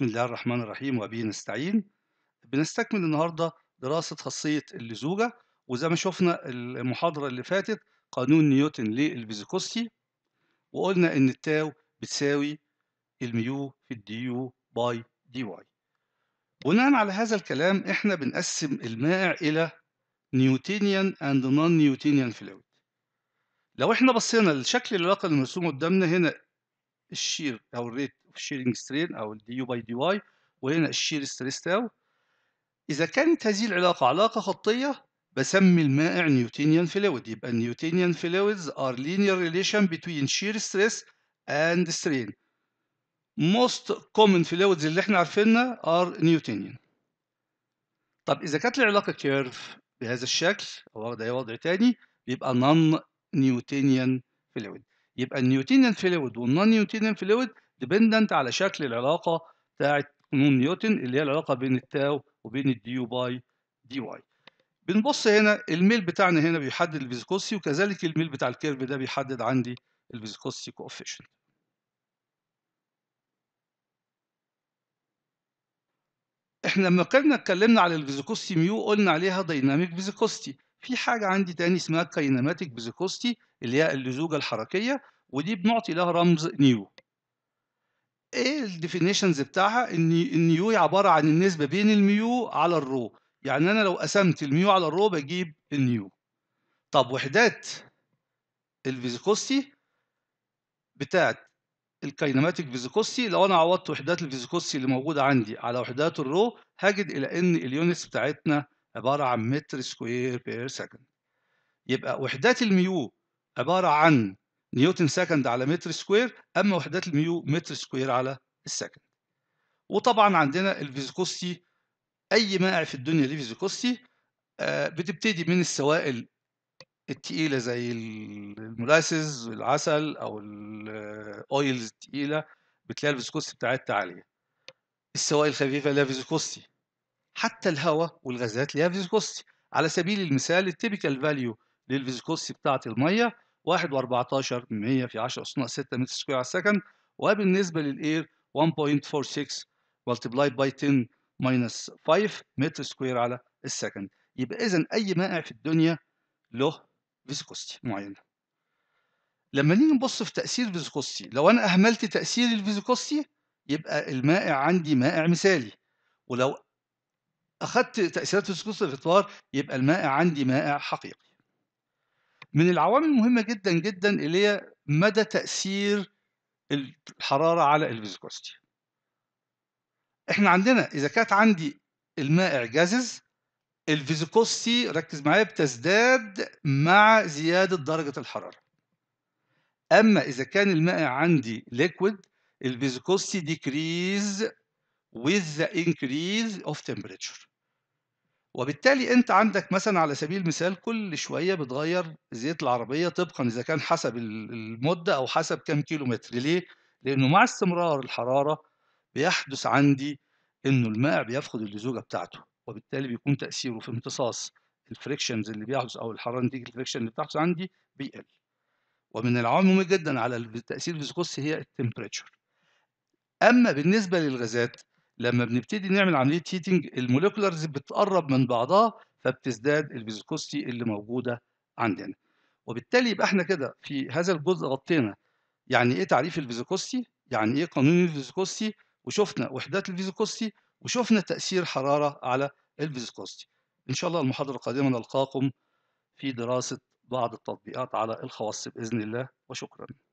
بسم الله الرحمن الرحيم وبه نستعين بنستكمل النهارده دراسة خاصية اللزوجة وزي ما شفنا المحاضرة اللي فاتت قانون نيوتن للفيزيكوستي وقلنا إن التاو بتساوي الميو في الديو باي دي واي بناء على هذا الكلام احنا بنقسم المائع إلى نيوتنيان اند نون نيوتنيان فلويد لو احنا بصينا لشكل العلاقة المرسوم قدامنا هنا الشير او الريت اوف شيرنج سترين او الدي يو باي دي واي وهنا الشير ستريس تاو اذا كانت هذه العلاقه علاقه خطيه بسمي المائع نيوتنيان فلويد يبقى النيوتنيان فلويدز ار لينير ريليشن بتوين شير ستريس اند سترين موست كومن فلويدز اللي احنا عارفينها ار نيوتنيان طب اذا كانت العلاقه كيرف بهذا الشكل او ده وضع تاني بيبقى نون نيوتنيان فلويد يبقى النيوتينيان فلويد والنون نيوتينيان فلويد ديبندنت على شكل العلاقه بتاعت نون نيوتن اللي هي العلاقه بين التاو وبين الديو باي دي واي بنبص هنا الميل بتاعنا هنا بيحدد الفيسكوسي وكذلك الميل بتاع الكيرف ده بيحدد عندي الفيسكوسي كوفيشنت احنا لما كنا اتكلمنا على الفيزيكوستي ميو قلنا عليها دايناميك فيزيكوستي في حاجة عندي تاني اسمها الكاينماتيك بيزيكوستي اللي هي اللزوجة الحركية ودي بنعطي لها رمز نيو ايه الديفينيشنز بتاعها ان النيو عبارة عن النسبة بين الميو على الرو يعني انا لو قسمت الميو على الرو بجيب النيو طب وحدات الفيزيكوستي بتاعت الكاينماتيك فيزيكوستي لو انا عوضت وحدات الفيزيكوستي اللي موجوده عندي على وحدات الرو هجد الى ان اليونتس بتاعتنا عبارة عن متر سكوير بير سكند يبقى وحدات الميو عبارة عن نيوتن سكند على متر سكوير أما وحدات الميو متر سكوير على السكند وطبعا عندنا الفيزيكوستي أي مائع في الدنيا ليه فيزيكوستي آه، بتبتدي من السوائل التقيلة زي الملاسز والعسل أو الأويلز التقيلة بتلاقي الفيزيكوستي بتاعتها عالية السوائل الخفيفة لها فيزيكوستي حتى الهواء والغازات ليها فيسكوستي على سبيل المثال التيبيكال فاليو للفيسكوستي بتاعة المية 1.14 100 في 10 اس 6 متر سكوير على السكند وبالنسبة للإير 1.46 multiplied by 10 minus 5 متر سكوير على السكند يبقى إذا أي مائع في الدنيا له فيسكوستي معينة لما نيجي نبص في تأثير فيسكوستي لو أنا أهملت تأثير الفيسكوستي يبقى المائع عندي مائع مثالي ولو أخذت تأثيرات فيسكوس الفطار يبقى المائع عندي مائع حقيقي من العوامل المهمة جدا جدا اللي هي مدى تأثير الحرارة على الفيسكوستي احنا عندنا إذا كانت عندي المائع جازز الفيزيكوستي ركز معايا بتزداد مع زيادة درجة الحرارة أما إذا كان المائع عندي ليكويد الفيزيكوستي decrease with the increase of temperature وبالتالي انت عندك مثلا على سبيل المثال كل شويه بتغير زيت العربيه طبقا اذا كان حسب المده او حسب كم كيلو متر ليه لانه مع استمرار الحراره بيحدث عندي انه الماء بيفقد اللزوجه بتاعته وبالتالي بيكون تاثيره في امتصاص الفريكشنز اللي بيحدث او الحراره نتيجه الفريكشن اللي بتحدث عندي بيقل ومن العموم جدا على تاثير الفيسكوس هي التمبريتشر اما بالنسبه للغازات لما بنبتدي نعمل عمليه هيتنج الموليكولرز بتقرب من بعضها فبتزداد الفيزيكوستي اللي موجوده عندنا وبالتالي يبقى احنا كده في هذا الجزء غطينا يعني ايه تعريف الفيزيكوستي يعني ايه قانون الفيزيكوستي وشفنا وحدات الفيزيكوستي وشفنا تاثير حراره على الفيزيكوستي ان شاء الله المحاضره القادمه نلقاكم في دراسه بعض التطبيقات على الخواص باذن الله وشكرا